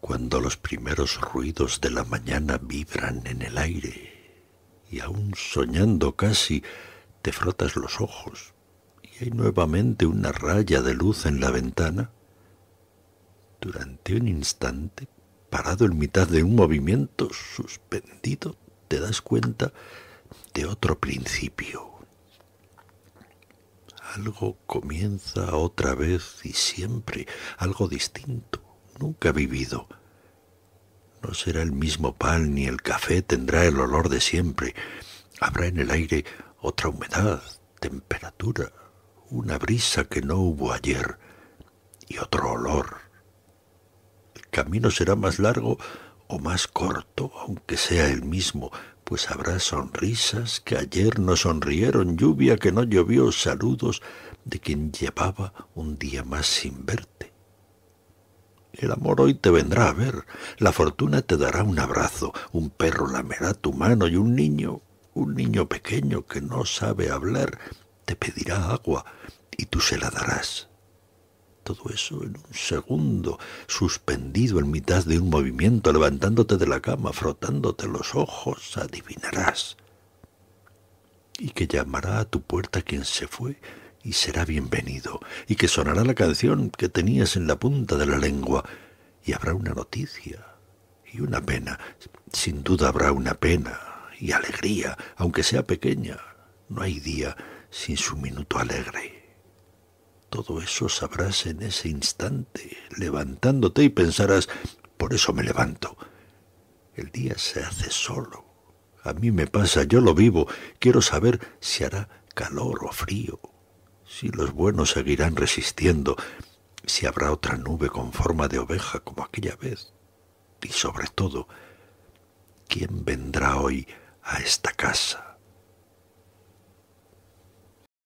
cuando los primeros ruidos de la mañana vibran en el aire y aún soñando casi te frotas los ojos y hay nuevamente una raya de luz en la ventana, durante un instante, parado en mitad de un movimiento suspendido, te das cuenta de otro principio. Algo comienza otra vez y siempre, algo distinto nunca vivido. No será el mismo pan ni el café tendrá el olor de siempre. Habrá en el aire otra humedad, temperatura, una brisa que no hubo ayer y otro olor. El camino será más largo o más corto, aunque sea el mismo, pues habrá sonrisas que ayer no sonrieron, lluvia que no llovió, saludos de quien llevaba un día más sin verte. El amor hoy te vendrá a ver, la fortuna te dará un abrazo, un perro lamerá tu mano y un niño, un niño pequeño que no sabe hablar, te pedirá agua y tú se la darás. Todo eso en un segundo, suspendido en mitad de un movimiento, levantándote de la cama, frotándote los ojos, adivinarás. Y que llamará a tu puerta quien se fue y será bienvenido, y que sonará la canción que tenías en la punta de la lengua, y habrá una noticia y una pena. Sin duda habrá una pena y alegría, aunque sea pequeña. No hay día sin su minuto alegre. Todo eso sabrás en ese instante, levantándote y pensarás, por eso me levanto. El día se hace solo. A mí me pasa, yo lo vivo. Quiero saber si hará calor o frío, si los buenos seguirán resistiendo, si habrá otra nube con forma de oveja como aquella vez, y sobre todo, ¿quién vendrá hoy a esta casa?